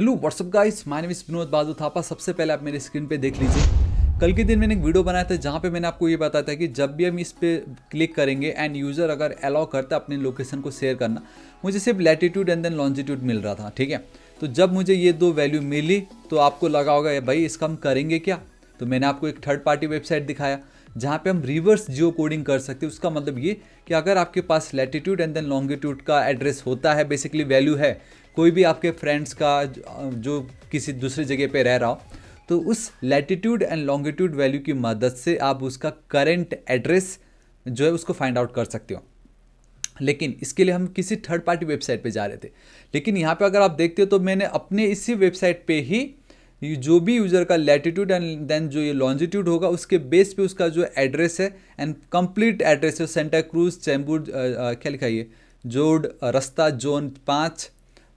hello WhatsApp guys my name is Vinod Baju Thapa सबसे पहले आप मेरे स्क्रीन पे देख लीजिए कल के दिन मैंने एक वीडियो बनाया था जहाँ पे मैंने आपको ये बताया था कि जब भी हम इस पर क्लिक करेंगे एंड यूज़र अगर अलाउ करता है अपने लोकेशन को शेयर करना मुझे सिर्फ लैटीट्यूड एंड देन लॉन्जिट्यूड मिल रहा था ठीक है तो जब मुझे ये दो वैल्यू मिली तो आपको लगा होगा भाई इसका हम करेंगे क्या तो मैंने आपको एक थर्ड पार्टी वेबसाइट दिखाया जहाँ पे हम रिवर्स जियो कोडिंग कर सकते हैं उसका मतलब ये कि अगर आपके पास लेटिट्यूड एंड देन लॉन्गिट्यूड का एड्रेस होता है बेसिकली वैल्यू है कोई भी आपके फ्रेंड्स का जो किसी दूसरी जगह पे रह रहा हो तो उस लेटिट्यूड एंड लॉन्गिट्यूड वैल्यू की मदद से आप उसका करेंट एड्रेस जो है उसको फाइंड आउट कर सकते हो लेकिन इसके लिए हम किसी थर्ड पार्टी वेबसाइट पे जा रहे थे लेकिन यहाँ पे अगर आप देखते हो तो मैंने अपने इसी वेबसाइट पे ही जो भी यूज़र का लेटिट्यूड एंड देन जो ये लॉन्जिट्यूड होगा उसके बेस पे उसका जो एड्रेस है एंड कंप्लीट एड्रेस है सेंटा क्रूज चैम्बूर क्या लिखा ये जोड रस्ता जोन पाँच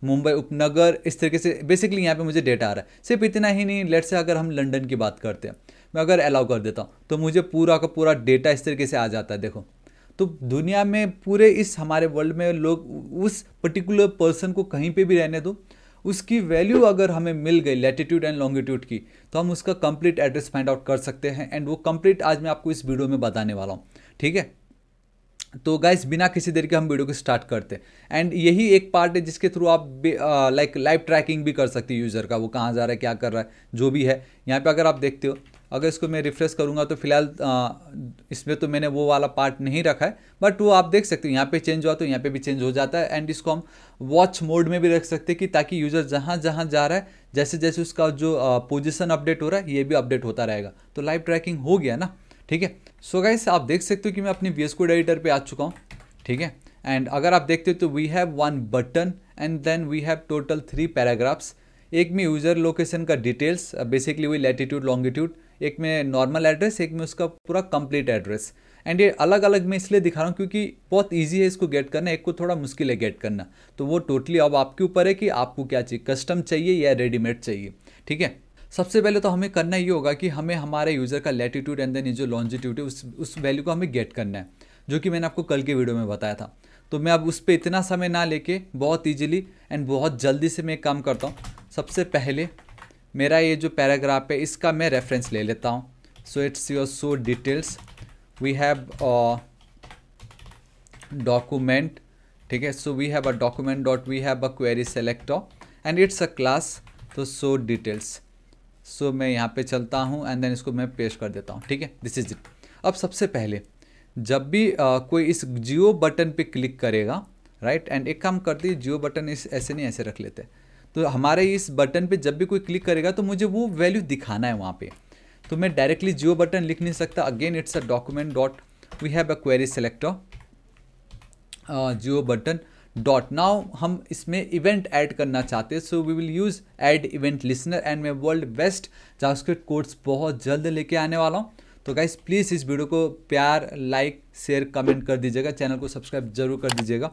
मुंबई उपनगर इस तरीके से बेसिकली यहाँ पे मुझे डेटा आ रहा है सिर्फ इतना ही नहीं लेट से अगर हम लंदन की बात करते हैं मैं अगर अलाउ कर देता हूँ तो मुझे पूरा का पूरा डेटा इस तरीके से आ जाता है देखो तो दुनिया में पूरे इस हमारे वर्ल्ड में लोग उस पर्टिकुलर पर्सन को कहीं पर भी रहने दो उसकी वैल्यू अगर हमें मिल गई लैटिट्यूड एंड लॉन्गिट्यूड की तो हम उसका कंप्लीट एड्रेस फाइंड आउट कर सकते हैं एंड वो कंप्लीट आज मैं आपको इस वीडियो में बताने वाला हूँ ठीक है तो गाइस बिना किसी देर के हम वीडियो को स्टार्ट करते हैं एंड यही एक पार्ट है जिसके थ्रू आप लाइक लाइव ट्रैकिंग भी कर सकते हैं यूज़र का वो कहाँ जा रहा है क्या कर रहा है जो भी है यहाँ पे अगर आप देखते हो अगर इसको मैं रिफ्रेश करूँगा तो फिलहाल इसमें तो मैंने वो वाला पार्ट नहीं रखा है बट वो आप देख सकते हो यहाँ पर चेंज हुआ तो यहाँ पर भी चेंज हो जाता है एंड इसको हम वॉच मोड में भी रख सकते कि ताकि यूज़र जहाँ जहाँ जा रहा है जैसे जैसे उसका जो पोजिशन अपडेट हो रहा है ये भी अपडेट होता रहेगा तो लाइव ट्रैकिंग हो गया ना ठीक है सो गाइस आप देख सकते हो कि मैं अपने वी एस कोड एडिटर पर आ चुका हूँ ठीक है एंड अगर आप देखते हो तो we have one button and then we have total three paragraphs एक में यूज़र लोकेशन का डिटेल्स बेसिकली uh, वही लेटिट्यूड लॉन्गिट्यूड एक में नॉर्मल एड्रेस एक में उसका पूरा कंप्लीट एड्रेस एंड ये अलग अलग मैं इसलिए दिखा रहा हूँ क्योंकि बहुत ईजी है इसको गेट करना एक को थोड़ा मुश्किल है गेट करना तो वो टोटली अब आपके ऊपर है कि आपको क्या चाहिए कस्टम चाहिए या रेडीमेड चाहिए ठीक है सबसे पहले तो हमें करना ये होगा कि हमें हमारे यूज़र का लेटीट्यूड एंड देन जो लॉन्जिट्यूड है उस उस वैल्यू को हमें गेट करना है जो कि मैंने आपको कल के वीडियो में बताया था तो मैं अब उस पर इतना समय ना लेके बहुत ईजिली एंड बहुत जल्दी से मैं काम करता हूँ सबसे पहले मेरा ये जो पैराग्राफ है इसका मैं रेफरेंस ले लेता हूँ so it's your so details we have document ठीक है so we have a document dot we have a query select and it's a class तो सो डिटेल्स सो so, मैं यहाँ पे चलता हूँ एंड देन इसको मैं पेश कर देता हूँ ठीक है दिस इज इट अब सबसे पहले जब भी आ, कोई इस जियो बटन पे क्लिक करेगा राइट एंड एक काम करते हैं जियो बटन इस ऐसे नहीं ऐसे रख लेते तो हमारे इस बटन पे जब भी कोई क्लिक करेगा तो मुझे वो वैल्यू दिखाना है वहाँ पे तो मैं डायरेक्टली जियो बटन लिख नहीं सकता again it's a document dot we have a query selector geo button dot now हम इसमें इवेंट ऐड करना चाहते हैं so we will use add event listener and मैं वर्ल्ड बेस्ट जावास्क्रिप्ट कोर्स बहुत जल्द लेके आने वाला हूँ तो गाइज प्लीज़ इस वीडियो को प्यार लाइक शेयर कमेंट कर दीजिएगा चैनल को सब्सक्राइब जरूर कर दीजिएगा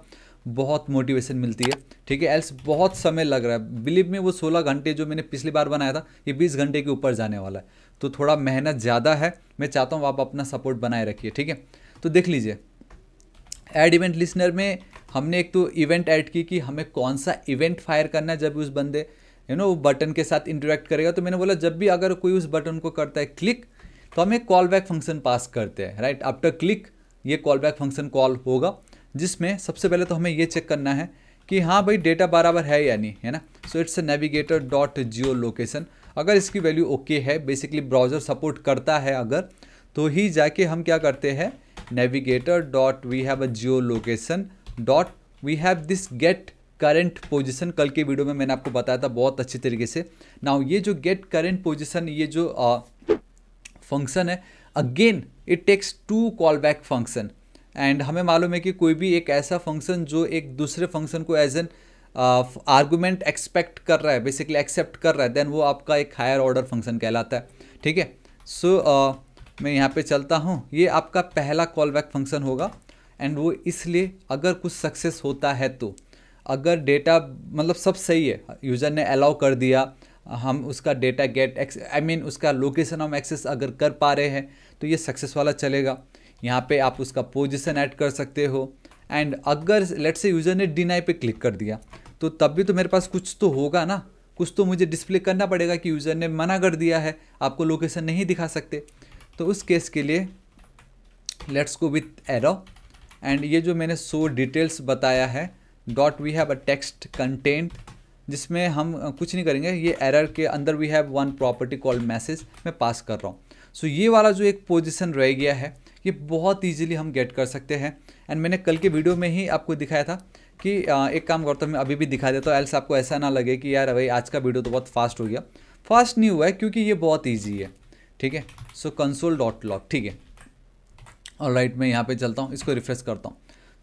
बहुत मोटिवेशन मिलती है ठीक है एल्स बहुत समय लग रहा है बिलीव में वो सोलह घंटे जो मैंने पिछली बार बनाया था ये बीस घंटे के ऊपर जाने वाला है तो थोड़ा मेहनत ज़्यादा है मैं चाहता हूँ आप अपना सपोर्ट बनाए रखिए ठीक है तो देख लीजिए एड इवेंट लिसनर में हमने एक तो इवेंट ऐड की कि हमें कौन सा इवेंट फायर करना है जब उस बंदे यू नो वो बटन के साथ इंटरेक्ट करेगा तो मैंने बोला जब भी अगर कोई उस बटन को करता है क्लिक तो हम एक कॉल बैक फंक्शन पास करते हैं राइट आफ्टर क्लिक ये कॉल बैक फंक्शन कॉल होगा जिसमें सबसे पहले तो हमें ये चेक करना है कि हाँ भाई डेटा बराबर है या नहीं है ना so it's a navigator dot geolocation अगर इसकी वैल्यू ओके okay है बेसिकली ब्राउज़र सपोर्ट करता है अगर तो ही जाके हम क्या करते हैं navigator dot we have a geolocation dot we have this get current position कल के वीडियो में मैंने आपको बताया था बहुत अच्छे तरीके से नाउ ये जो गेट करेंट पोजिशन ये जो फंक्शन uh, है again it takes two callback function and हमें मालूम है कि कोई भी एक ऐसा फंक्शन जो एक दूसरे फंक्शन को एज एन आर्गूमेंट एक्सपेक्ट कर रहा है बेसिकली एक्सेप्ट कर रहा है देन वो आपका एक हायर ऑर्डर फंक्शन कहलाता है ठीक है सो मैं यहाँ पे चलता हूँ ये आपका पहला कॉल बैक फंक्शन होगा एंड वो इसलिए अगर कुछ सक्सेस होता है तो अगर डेटा मतलब सब सही है यूज़र ने अलाउ कर दिया हम उसका डेटा गेट आई मीन उसका लोकेशन हम एक्सेस अगर कर पा रहे हैं तो ये सक्सेस वाला चलेगा यहाँ पे आप उसका पोजीशन ऐड कर सकते हो एंड अगर लेट से यूज़र ने डिनाई पे क्लिक कर दिया तो तब भी तो मेरे पास कुछ तो होगा ना कुछ तो मुझे डिस्प्ले करना पड़ेगा कि यूज़र ने मना कर दिया है आपको लोकेशन नहीं दिखा सकते तो उस केस के लिए let's go with arrow and ये जो मैंने सो डिटेल्स बताया है dot we have a text content जिसमें हम कुछ नहीं करेंगे ये एरर के अंदर we have one property called message मैं पास कर रहा हूँ सो so, ये वाला जो एक पोजिशन रह गया है ये बहुत ईजिली हम गेट कर सकते हैं एंड मैंने कल के वीडियो में ही आपको दिखाया था कि एक काम करता हूँ मैं अभी भी दिखा देता हूँ एल्स आपको ऐसा ना लगे कि यार भाई आज का वीडियो तो बहुत फास्ट हो गया फास्ट नहीं हुआ है क्योंकि ये बहुत ईजी है ठीक है सो कंसोल डॉट लॉग ठीक है और राइट मैं यहाँ पे चलता हूँ इसको रिफ्रेश करता हूँ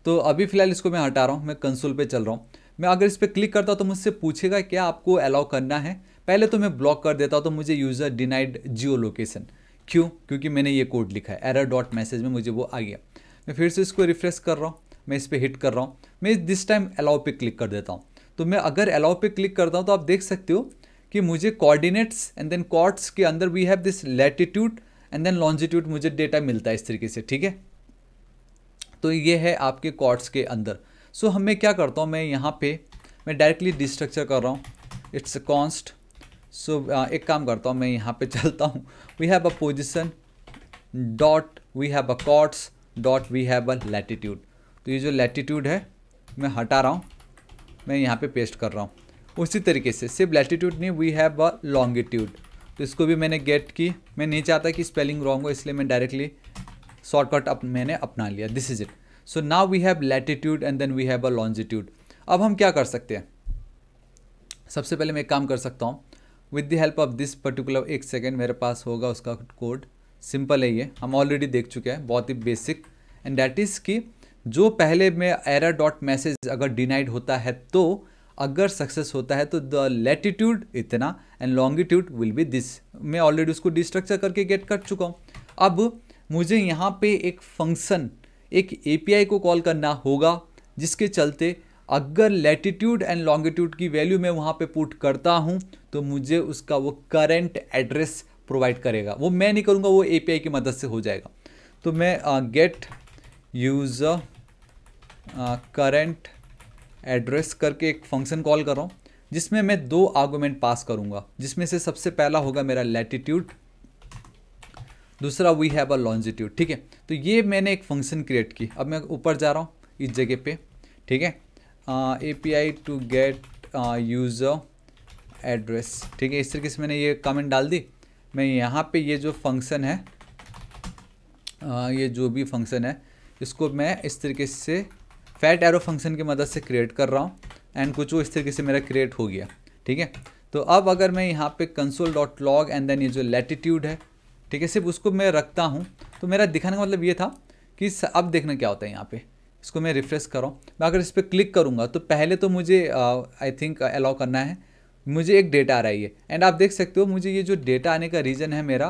तो अभी फ़िलहाल इसको मैं हटा रहा हूँ मैं कंसोल पे चल रहा हूँ मैं अगर इस पर क्लिक करता हूँ तो मुझसे पूछेगा क्या आपको अलाउ करना है पहले तो मैं ब्लॉक कर देता हूँ तो मुझे यूज़र डिनाइड जियो लोकेशन क्यों क्योंकि मैंने ये कोड लिखा है एरर डॉट मैसेज में मुझे वो आ गया मैं फिर से इसको रिफ्रेश कर रहा हूँ मैं इस पर हिट कर रहा हूँ मैं दिस टाइम अलाउ पे क्लिक कर देता हूँ तो मैं अगर अलाउ पे क्लिक करता हूँ तो आप देख सकते हो कि मुझे कोऑर्डिनेट्स एंड देन कॉर्ड्स के अंदर we have this latitude and then longitude मुझे डेटा मिलता है इस तरीके से ठीक है तो ये है आपके कॉर्ड्स के अंदर सो so, हमें क्या करता हूँ मैं यहाँ पे मैं डायरेक्टली डिस्ट्रक्चर कर रहा हूँ इट्स अ कॉन्स्ट सो एक काम करता हूँ मैं यहाँ पे चलता हूँ we have a position dot we have a coords dot we have a latitude तो ये जो लेटिट्यूड है मैं हटा रहा हूँ मैं यहाँ पे पेस्ट कर रहा हूँ उसी तरीके से सिर्फ लेटिट्यूड नहीं वी हैव अ लॉन्गिट्यूड तो इसको भी मैंने गेट की मैं नहीं चाहता कि स्पेलिंग रॉन्ग हो इसलिए मैं डायरेक्टली शॉर्टकट अप मैंने अपना लिया this is it so now we have latitude and then we have a longitude अब हम क्या कर सकते हैं सबसे पहले मैं एक काम कर सकता हूँ with the help of this particular एक सेकेंड मेरे पास होगा उसका कोड सिंपल है ये हम ऑलरेडी देख चुके हैं बहुत ही बेसिक एंड डैट इज़ कि जो पहले में एरा डॉट मैसेज अगर डिनाइड होता है तो अगर सक्सेस होता है तो द लेटीट्यूड इतना and longitude will be this मैं ऑलरेडी उसको डिस्ट्रक्चर करके गेट कर चुका हूँ अब मुझे यहाँ पे एक फंक्शन एक ए को कॉल करना होगा जिसके चलते अगर लेटीट्यूड एंड लॉन्गिट्यूड की वैल्यू मैं वहाँ पे पुट करता हूँ तो मुझे उसका वो करेंट एड्रेस प्रोवाइड करेगा वो मैं नहीं करूँगा वो ए की मदद से हो जाएगा तो मैं गेट यूज़ करेंट एड्रेस करके एक फंक्शन कॉल कर रहा हूँ जिसमें मैं दो आर्गूमेंट पास करूँगा जिसमें से सबसे पहला होगा मेरा लेटिट्यूड दूसरा वी हैव अ लॉन्जिट्यूड ठीक है तो ये मैंने एक फंक्शन क्रिएट की अब मैं ऊपर जा रहा हूँ इस जगह पे ठीक है A P I to get user address ठीक है इस तरीके से मैंने ये कमेंट डाल दी मैं यहाँ पे ये जो फंक्शन है आ, ये जो भी फंक्शन है इसको मैं इस तरीके से फैट एरो फंक्शन की मदद से क्रिएट कर रहा हूँ एंड कुछ वो इस तरीके से मेरा क्रिएट हो गया ठीक है तो अब अगर मैं यहाँ पे console dot log and then ये जो लेटीट्यूड है ठीक है सिर्फ उसको मैं रखता हूँ तो मेरा दिखाने का मतलब ये था कि अब देखना क्या होता है यहाँ पे इसको मैं रिफ्रेश हूँ मैं अगर इस पर क्लिक करूँगा तो पहले तो मुझे आई थिंक अलाउ करना है मुझे एक डेटा आ रहा है ये एंड आप देख सकते हो मुझे ये जो डेटा आने का रीज़न है मेरा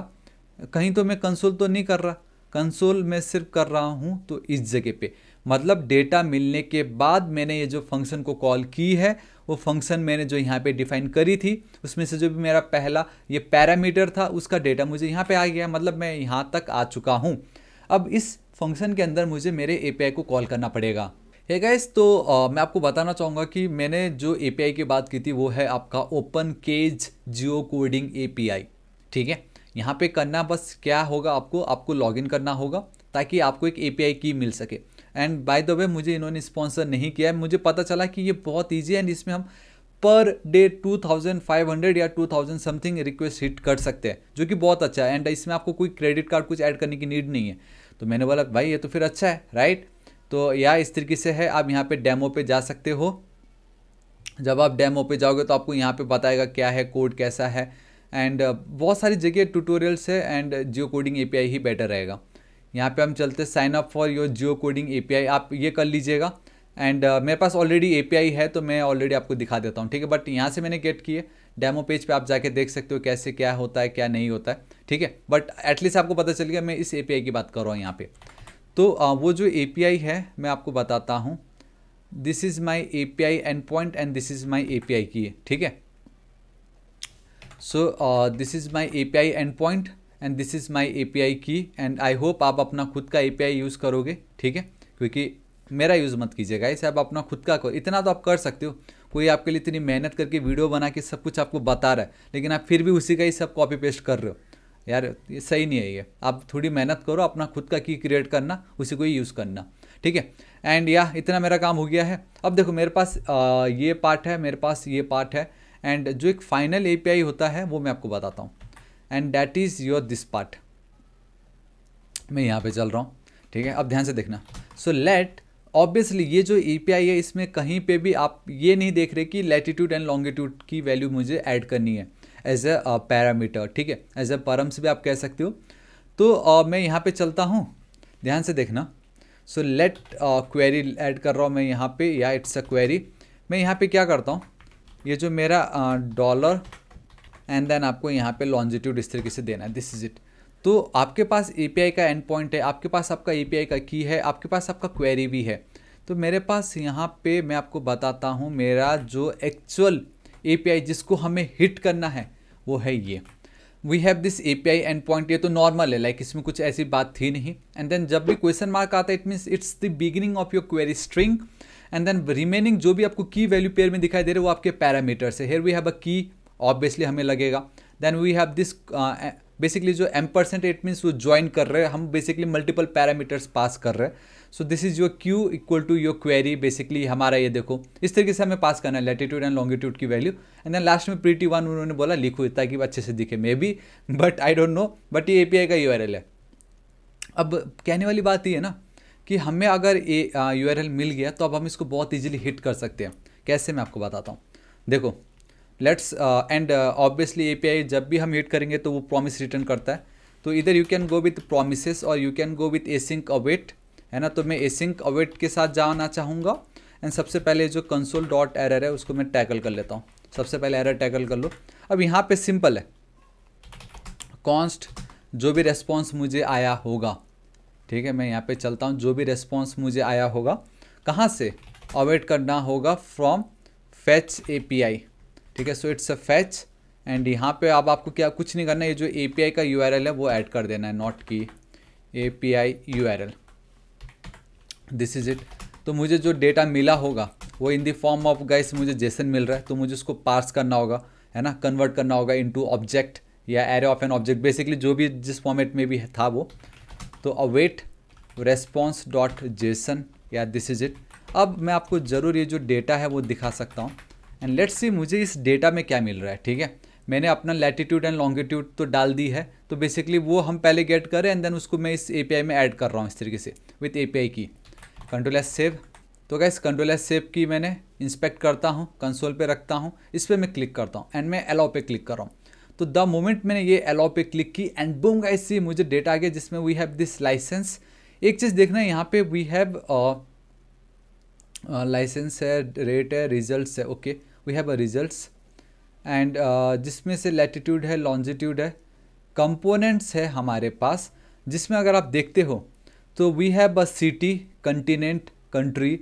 कहीं तो मैं कंसोल तो नहीं कर रहा कंसोल में सिर्फ कर रहा हूँ तो इस जगह पे मतलब डेटा मिलने के बाद मैंने ये जो फंक्शन को कॉल की है वो फंक्शन मैंने जो यहाँ पे डिफाइन करी थी उसमें से जो भी मेरा पहला ये पैरामीटर था उसका डेटा मुझे यहाँ पे आ गया मतलब मैं यहाँ तक आ चुका हूँ अब इस फंक्शन के अंदर मुझे मेरे ए को कॉल करना पड़ेगा है hey गैस तो आ, मैं आपको बताना चाहूँगा कि मैंने जो ए की बात की थी वो है आपका open cage geocoding A ठीक है यहाँ पे करना बस क्या होगा आपको आपको लॉगिन करना होगा ताकि आपको एक एपीआई की मिल सके एंड बाय द वे मुझे इन्होंने स्पॉन्सर नहीं किया है मुझे पता चला कि ये बहुत ईजी है एंड इसमें हम पर डे 2500 या 2000 समथिंग रिक्वेस्ट हिट कर सकते हैं जो कि बहुत अच्छा है एंड इसमें आपको कोई क्रेडिट कार्ड कुछ ऐड करने की नीड नहीं है तो मैंने बोला भाई ये तो फिर अच्छा है राइट तो या इस तरीके से है आप यहाँ पे डेमो पे जा सकते हो जब आप डेमो पे जाओगे तो आपको यहाँ पे बताएगा क्या है कोड कैसा है एंड uh, बहुत सारी जगह ट्यूटोरियल्स है एंड जियो कोडिंग ए ही बेटर रहेगा यहाँ पे हम चलते sign up for your geocoding A आप ये कर लीजिएगा एंड uh, मेरे पास ऑलरेडी ए है तो मैं ऑलरेडी आपको दिखा देता हूँ ठीक है बट यहाँ से मैंने गेट किए डेमो पेज पे आप जाके देख सकते हो कैसे क्या होता है क्या नहीं होता है ठीक है बट एटलीस्ट आपको पता चल गया मैं इस ए की बात कर रहा हूँ यहाँ पे तो uh, वो जो ए है मैं आपको बताता हूँ this is my A P I end point and this is my A P I की ठीक है so this is my A P I end point and this is my A P I की and I hope आप अपना खुद का ए P आई use करोगे ठीक है क्योंकि मेरा यूज़ मत कीजिएगा ऐसे आप अपना खुद का करो इतना तो आप कर सकते हो कोई आपके लिए इतनी मेहनत करके वीडियो बना के सब कुछ आपको बता रहा है लेकिन आप फिर भी उसी का ही सब कॉपी पेस्ट कर रहे हो यार ये सही नहीं है ये आप थोड़ी मेहनत करो अपना खुद का की क्रिएट करना उसी को ही यूज़ करना ठीक है एंड या इतना मेरा काम हो गया है अब देखो मेरे पास आ, uh, ये पार्ट है मेरे पास ये पार्ट है एंड जो एक फाइनल ए होता है वो मैं आपको बताता हूँ and that is your this part मैं यहाँ पे चल रहा हूँ ठीक है अब ध्यान से देखना सो लेट ऑब्वियसली ये जो ए है इसमें कहीं पे भी आप ये नहीं देख रहे कि लेटीट्यूड एंड लॉन्गिट्यूड की वैल्यू मुझे ऐड करनी है एज ए पैरामीटर ठीक है एज ए परम्स भी आप कह सकते हो तो uh, मैं यहाँ पे चलता हूँ ध्यान से देखना सो लेट क्वेरी ऐड कर रहा हूँ मैं यहाँ पे या इट्स अ क्वेरी मैं यहाँ पे क्या करता हूँ ये जो मेरा डॉलर एंड देन आपको यहाँ पे लॉन्जिट्यूड इस तरीके से देना है दिस इज इट तो आपके पास ए का एंड पॉइंट है आपके पास आपका ए का की है आपके पास आपका क्वेरी भी है तो मेरे पास यहाँ पे मैं आपको बताता हूँ मेरा जो एक्चुअल ए जिसको हमें हिट करना है वो है ये we have this A P I end point ये तो नॉर्मल है लाइक like इसमें कुछ ऐसी बात थी नहीं एंड देन जब भी क्वेश्चन मार्क आता है it means it's the beginning of your query string and then remaining जो भी आपको की वैल्यू पेयर में दिखाई दे रहे वो आपके पैरामीटर्स है हेयर वी हैव अ की ऑब्वियसली हमें लगेगा then we have this basically जो एम परसेंट इट मीन्स वो ज्वाइन कर रहे हैं हम बेसिकली मल्टीपल पैरामीटर्स पास कर रहे हैं so this is your Q equal to your query basically हमारा ये देखो इस तरीके से हमें पास करना है लेटीट्यूड एंड लॉन्गिट्यूड की वैल्यू एंड देन लास्ट में प्रीटी वन उन्होंने बोला लिखो ताकि अच्छे से दिखे may be but I don't know but ये ए पी आई का यू एल है अब कहने वाली बात ये है ना कि हमें अगर ये यू मिल गया तो अब हम इसको बहुत ईजिली हिट कर सकते हैं कैसे मैं आपको बताता हूँ देखो लेट्स एंड ऑब्वियसली ए जब भी हम हिट करेंगे तो वो प्रॉमिस रिटर्न करता है तो इधर you can go with promise और you can go with async await है ना तो मैं एसिंक अवेट के साथ जाना चाहूँगा एंड सबसे पहले जो कंसोल डॉट एरर है उसको मैं टैकल कर लेता हूँ सबसे पहले एरर टैकल कर लो अब यहाँ पे सिंपल है कॉन्स्ट जो भी रेस्पॉन्स मुझे आया होगा ठीक है मैं यहाँ पे चलता हूँ जो भी रेस्पॉन्स मुझे आया होगा कहाँ से अवेट करना होगा फ्रॉम फैच ए ठीक है so it's a fetch and यहाँ पे अब आप आपको क्या कुछ नहीं करना ये जो ए का यू है वो ऐड कर देना है नॉट की U R L this is it तो मुझे जो डेटा मिला होगा वो in the form of guys मुझे जेसन मिल रहा है तो मुझे उसको पार्स करना होगा है ना कन्वर्ट करना होगा इनटू ऑब्जेक्ट या array of an object basically जो भी जिस फॉर्मेट में भी था वो तो अवेट रेस्पॉन्स डॉट जेसन या दिस इज इट अब मैं आपको ज़रूर ये जो डेटा है वो दिखा सकता हूँ एंड लेट्स सी मुझे इस डेटा में क्या मिल रहा है ठीक है मैंने अपना लैटिट्यूड एंड लॉन्गिट्यूड तो डाल दी है तो बेसिकली वो हम पहले गेट करें एंड देन उसको मैं इस ए में ऐड कर रहा हूँ इस तरीके से विथ ए की कंट्रोल एस सेव तो इस कंट्रोल एस सेव की मैंने इंस्पेक्ट करता हूँ कंसोल पे रखता हूँ इस पर मैं क्लिक करता हूँ एंड मैं अलाउ पे क्लिक कर रहा हूँ तो द मोमेंट मैंने ये एलो पे क्लिक की एंड बूम गाइस सी मुझे डेटा आ गया जिसमें वी हैव दिस लाइसेंस एक चीज़ देखना है यहाँ पे वी हैव लाइसेंस है रेट है रिजल्ट है okay we have a result and जिसमें से लेटिट्यूड है लॉन्जिट्यूड है कंपोनेंट्स है हमारे पास जिसमें अगर आप देखते हो तो we have a city continent country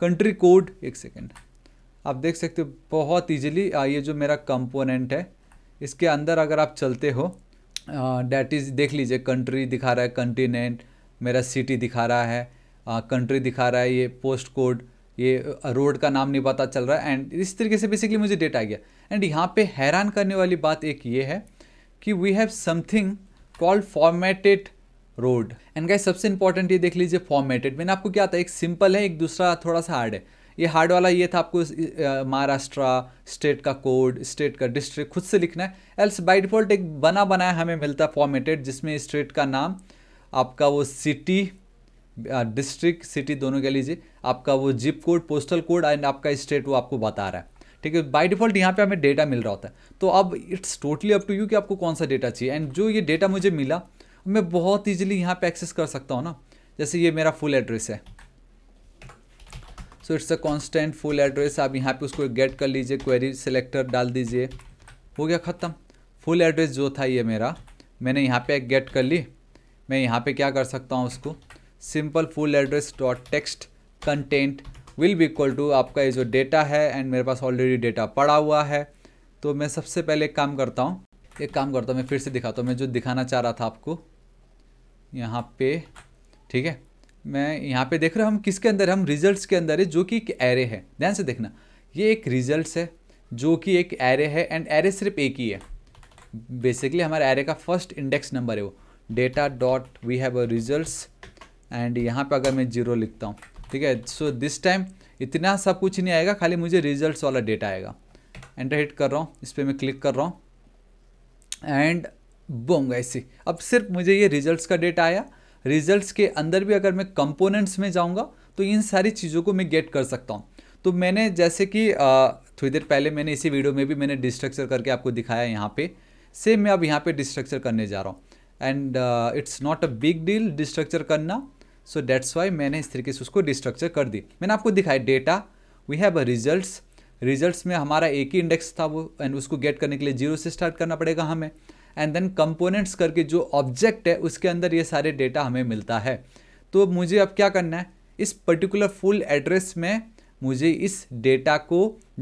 country code एक सेकेंड आप देख सकते हो बहुत इजीली uh, ये जो मेरा कंपोनेंट है इसके अंदर अगर आप चलते हो डैट इज़ देख लीजिए कंट्री दिखा रहा है कंटिनेंट मेरा सिटी दिखा रहा है कंट्री uh, दिखा रहा है ये पोस्ट कोड ये रोड का नाम नहीं पता चल रहा है एंड इस तरीके से बेसिकली मुझे डेटा आ गया एंड यहाँ पे हैरान करने वाली बात एक ये है कि we have something called formatted road and guys सबसे इंपॉर्टेंट ये देख लीजिए फॉर्मेटेड मैंने आपको क्या था एक सिंपल है एक दूसरा थोड़ा सा हार्ड है ये हार्ड वाला ये था आपको महाराष्ट्र स्टेट का कोड स्टेट का डिस्ट्रिक्ट खुद से लिखना है एल्स बाई डिफॉल्ट एक बना बनाया हमें मिलता है फॉर्मेटेड जिसमें स्टेट का नाम आपका वो सिटी डिस्ट्रिक्ट सिटी दोनों कह लीजिए आपका वो zip code postal code and आपका स्टेट वो आपको बता रहा है ठीक है बाय डिफॉल्ट यहाँ पे हमें डेटा मिल रहा होता है तो अब it's totally up to you कि आपको कौन सा डेटा चाहिए एंड जो ये डेटा मुझे मिला मैं बहुत ईजिली यहाँ पे एक्सेस कर सकता हूँ ना जैसे ये मेरा फुल एड्रेस है so it's a constant full address आप यहाँ पे उसको गेट कर लीजिए क्वेरी सेलेक्टर डाल दीजिए हो गया ख़त्म फुल एड्रेस जो था ये मेरा मैंने यहाँ पे गेट कर ली मैं यहाँ पे क्या कर सकता हूँ उसको simple full address dot text content will भी इक्वल टू आपका ये जो डेटा है एंड मेरे पास ऑलरेडी डेटा पड़ा हुआ है तो मैं सबसे पहले एक काम करता हूँ एक काम करता हूँ मैं फिर से दिखाता हूँ मैं जो दिखाना चाह रहा था आपको यहाँ पे ठीक है मैं यहाँ पे देख रहा हूँ हम किसके अंदर हम रिजल्ट्स के अंदर है जो कि एक एरे है ध्यान से देखना ये एक रिजल्ट्स है जो कि एक एरे है एंड एरे सिर्फ एक ही है बेसिकली हमारे एरे का फर्स्ट इंडेक्स नंबर है वो data dot we have a results and यहाँ पे अगर मैं जीरो लिखता हूँ ठीक है सो दिस टाइम इतना सब कुछ नहीं आएगा खाली मुझे रिजल्ट्स वाला डेटा आएगा एंटर हिट कर रहा हूँ इस पर मैं क्लिक कर रहा हूँ एंड बोंग ऐसे अब सिर्फ मुझे ये रिजल्ट्स का डेटा आया रिजल्ट्स के अंदर भी अगर मैं कंपोनेंट्स में जाऊँगा तो इन सारी चीज़ों को मैं गेट कर सकता हूँ तो मैंने जैसे कि थोड़ी देर पहले मैंने इसी वीडियो में भी मैंने डिस्ट्रक्चर करके आपको दिखाया यहाँ पे सेम मैं अब यहाँ पे डिस्ट्रक्चर करने जा रहा हूँ and it's not a big deal destructure करना सो डैट्स वाई मैंने इस तरीके से उसको डिस्ट्रक्चर कर दी मैंने आपको दिखाया data we have a results results में हमारा एक ही इंडेक्स था वो एंड उसको गेट करने के लिए जीरो से स्टार्ट करना पड़ेगा हमें एंड देन कंपोनेंट्स करके जो ऑब्जेक्ट है उसके अंदर ये सारे डेटा हमें मिलता है तो मुझे अब क्या करना है इस पर्टिकुलर फुल एड्रेस में मुझे इस डेटा को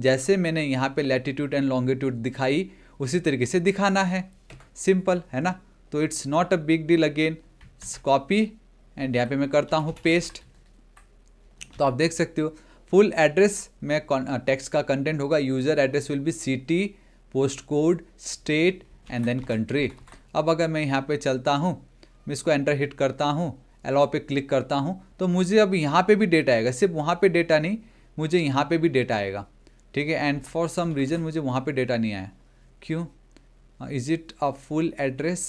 जैसे मैंने यहाँ पे लैटिट्यूड एंड लॉन्गिट्यूड दिखाई उसी तरीके से दिखाना है सिंपल है ना तो it's not a big deal again copy and यहाँ पे मैं करता हूँ पेस्ट तो आप देख सकते हो फुल एड्रेस में टेक्स्ट का कंटेंट होगा user address will be city post code state and then country अब अगर मैं यहाँ पे चलता हूँ मैं इसको एंटर हिट करता हूँ एलाओ पे क्लिक करता हूँ तो मुझे अब यहाँ पे भी डेटा आएगा सिर्फ वहाँ पे डेटा नहीं मुझे यहाँ पे भी डेटा आएगा ठीक है एंड फॉर सम रीज़न मुझे वहाँ पे डेटा नहीं आया क्यों is it a full address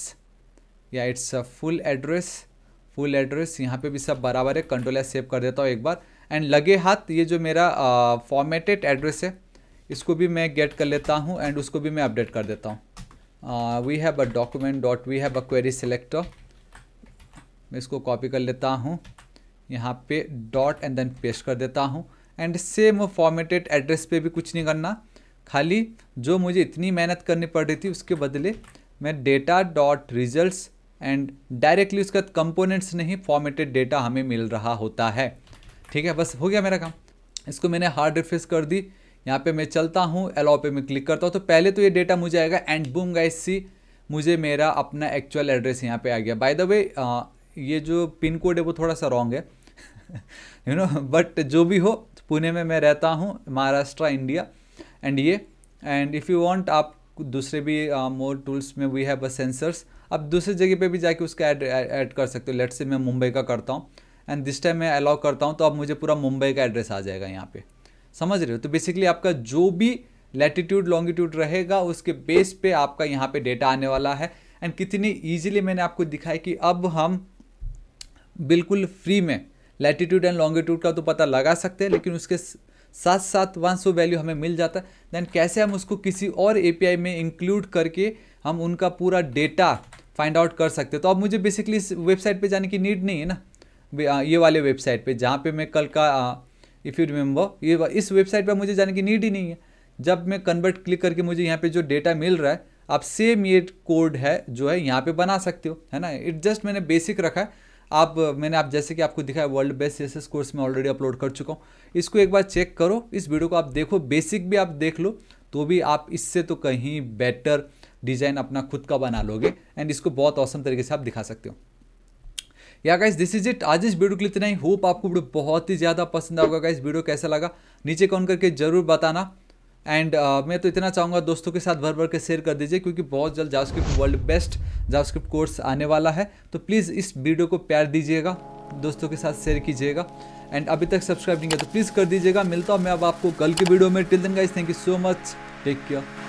या it's a full address full address यहाँ पे भी सब बराबर है कंट्रोल या सेव कर देता हूँ एक बार एंड लगे हाथ ये जो मेरा फॉर्मेटेड uh, एड्रेस है इसको भी मैं गेट कर लेता हूँ एंड उसको भी मैं अपडेट कर देता हूँ uh, we have a document dot we have a query selector मैं इसको कॉपी कर लेता हूँ यहाँ पे डॉट एंड देन पेस्ट कर देता हूँ एंड सेम फॉर्मेटेड एड्रेस पे भी कुछ नहीं करना खाली जो मुझे इतनी मेहनत करनी पड़ रही थी उसके बदले मैं data dot result and directly उसका कंपोनेंट्स नहीं फॉर्मेटेड डेटा हमें मिल रहा होता है ठीक है बस हो गया मेरा काम इसको मैंने हार्ड रिफ्रेस कर दी यहाँ पे मैं चलता हूँ एलाउ पे मैं क्लिक करता हूँ तो पहले तो ये डेटा मुझे आएगा एंड बूम गाइस सी मुझे मेरा अपना एक्चुअल एड्रेस यहाँ पे आ गया बाय द वे ये जो पिन कोड है वो थोड़ा सा रॉन्ग है यू नो बट जो भी हो पुणे में मैं रहता हूँ महाराष्ट्र इंडिया एंड ये एंड इफ़ यू वॉन्ट आप दूसरे भी मोर टूल्स में वी हैव अ सेंसर्स आप दूसरी जगह पे भी जाके उसका ऐड ऐड कर सकते हो लेट से मैं मुंबई का करता हूँ एंड दिस टाइम मैं अलाउ करता हूँ तो अब मुझे पूरा मुंबई का एड्रेस आ जाएगा यहाँ पे समझ रहे हो तो बेसिकली आपका जो भी लैटिट्यूड लॉन्गिट्यूड रहेगा उसके बेस पे आपका यहाँ पे डेटा आने वाला है एंड कितनी ईजिली मैंने आपको दिखाया कि अब हम बिल्कुल फ्री में लैटिट्यूड एंड लॉन्गिट्यूड का तो पता लगा सकते हैं लेकिन उसके साथ साथ वन सो वैल्यू हमें मिल जाता है देन कैसे हम उसको किसी और ए में इंक्लूड करके हम उनका पूरा डेटा फाइंड आउट कर सकते हैं तो अब मुझे बेसिकली इस वेबसाइट पे जाने की नीड नहीं है ना ये वाले वेबसाइट पे जहाँ पे मैं कल का इफ़ यू रिमेंबर ये इस वेबसाइट पर मुझे जाने की नीड ही नहीं है जब मैं कन्वर्ट क्लिक करके मुझे यहाँ पे जो डेटा मिल रहा है आप सेम ये कोड है जो है यहाँ पे बना सकते हो है ना इट जस्ट मैंने बेसिक रखा है आप मैंने आप जैसे कि आपको दिखाया वर्ल्ड बेस्ट सीएसएस कोर्स में ऑलरेडी अपलोड कर चुका हूँ इसको एक बार चेक करो इस वीडियो को आप देखो बेसिक भी आप देख लो तो भी आप इससे तो कहीं बेटर डिज़ाइन अपना खुद का बना लोगे एंड इसको बहुत औसम तरीके से आप दिखा सकते हो या गाइस दिस इज इट आज इस वीडियो के लिए इतना ही होप आपको वीडियो बहुत ही ज़्यादा पसंद आएगा गाइस वीडियो कैसा लगा नीचे कौन करके ज़रूर बताना एंड uh, मैं तो इतना चाहूँगा दोस्तों के साथ भर भर के शेयर कर दीजिए क्योंकि बहुत जल्द JavaScript world best JavaScript course आने वाला है तो प्लीज़ इस वीडियो को प्यार दीजिएगा दोस्तों के साथ शेयर कीजिएगा एंड अभी तक सब्सक्राइब नहीं किया तो प्लीज़ कर दीजिएगा मिलता हूँ मैं अब आपको कल की वीडियो में till then guys thank you so much take care